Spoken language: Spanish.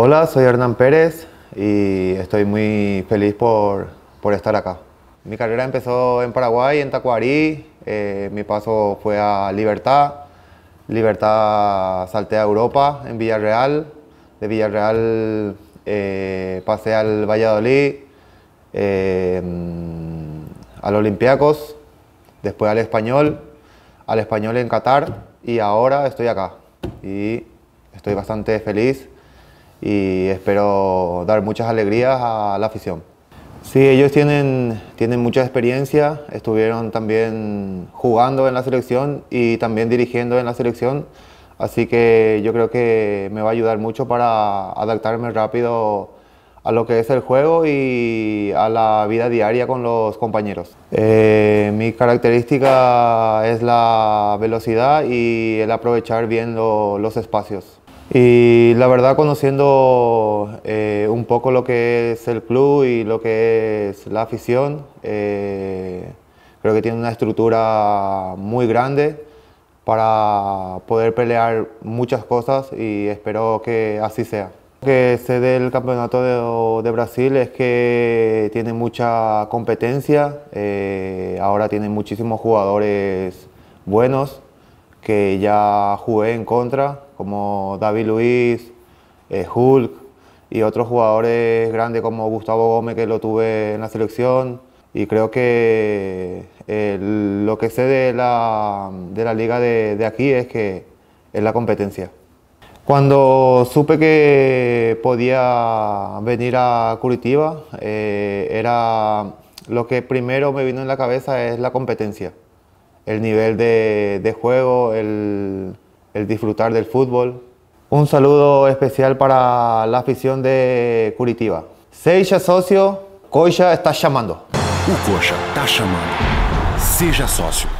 Hola, soy Hernán Pérez y estoy muy feliz por, estar acá. Mi carrera empezó en Paraguay, en Tacuarí, eh, mi paso fue a Libertad, Libertad salté a Europa, en Villarreal, de Villarreal eh, pasé al Valladolid, eh, al Olympiacos, después al Español, al Español en Qatar y ahora estoy acá. Y estoy bastante feliz y espero dar muchas alegrías a la afición. Sí, ellos tienen, tienen mucha experiencia, estuvieron también jugando en la selección y también dirigiendo en la selección, así que yo creo que me va a ayudar mucho para adaptarme rápido a lo que es el juego y a la vida diaria con los compañeros. Eh, mi característica es la velocidad y el aprovechar bien los espacios. Y la verdad, conociendo eh, un poco lo que es el club y lo que es la afición, eh, creo que tiene una estructura muy grande para poder pelear muchas cosas y espero que así sea. Lo que sé del campeonato de, Brasil es que tiene mucha competencia, eh, ahora tiene muchísimos jugadores buenos que ya jugué en contra, como David Luis, eh, Hulk y otros jugadores grandes como Gustavo Gómez, que lo tuve en la selección. Y creo que lo que sé de la, de la liga de, aquí es que es la competencia. Cuando supe que podía venir a Curitiba, eh, era lo que primero me vino en la cabeza es la competencia el nivel de, juego, el, disfrutar del fútbol. Un saludo especial para la afición de Curitiba. Seja socio, Koya está llamando. O está llamando. Seja socio.